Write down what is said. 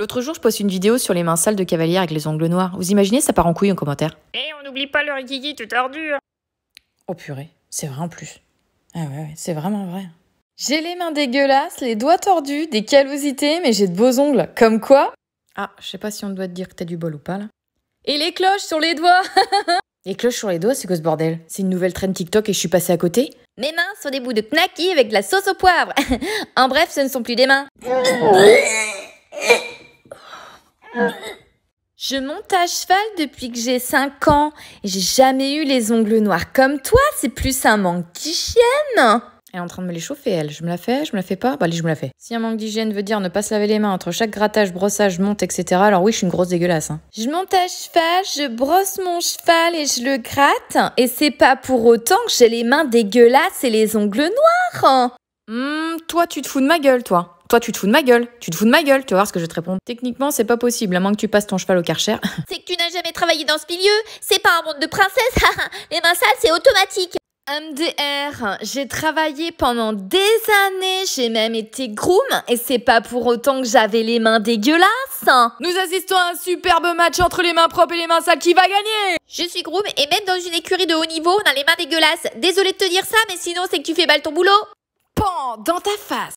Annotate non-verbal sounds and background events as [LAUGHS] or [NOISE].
L'autre jour, je poste une vidéo sur les mains sales de cavalière avec les ongles noirs. Vous imaginez, ça part en couille en commentaire. Et eh, on n'oublie pas le rikiki tout tordu. Oh purée, c'est vrai en plus. Ah ouais, c'est vraiment vrai. J'ai les mains dégueulasses, les doigts tordus, des callosités, mais j'ai de beaux ongles. Comme quoi Ah, je sais pas si on doit te dire que t'as du bol ou pas là. Et les cloches sur les doigts [LAUGHS] Les cloches sur les doigts, c'est quoi ce bordel C'est une nouvelle traîne TikTok et je suis passée à côté Mes mains sont des bouts de knacky avec de la sauce au poivre [LAUGHS] En bref, ce ne sont plus des mains. [LAUGHS] Je monte à cheval depuis que j'ai 5 ans et j'ai jamais eu les ongles noirs comme toi, c'est plus un manque d'hygiène. Elle est en train de me les chauffer, elle. Je me la fais, je me la fais pas Bah allez, je me la fais. Si un manque d'hygiène veut dire ne pas se laver les mains entre chaque grattage, brossage, monte, etc., alors oui, je suis une grosse dégueulasse. Hein. Je monte à cheval, je brosse mon cheval et je le gratte. Et c'est pas pour autant que j'ai les mains dégueulasses et les ongles noirs. Hum, toi, tu te fous de ma gueule, toi. Toi, tu te fous de ma gueule. Tu te fous de ma gueule. Tu vas voir ce que je te réponds. Techniquement, c'est pas possible, à moins que tu passes ton cheval au karcher. [LAUGHS] C'est que tu n'as jamais travaillé dans ce milieu. C'est pas un monde de princesse. [LAUGHS] Les mains sales, c'est automatique. MDR, j'ai travaillé pendant des années, j'ai même été groom, et c'est pas pour autant que j'avais les mains dégueulasses. Nous assistons à un superbe match entre les mains propres et les mains sales qui va gagner Je suis groom, et même dans une écurie de haut niveau, on a les mains dégueulasses. Désolée de te dire ça, mais sinon c'est que tu fais mal ton boulot. Pan, dans ta face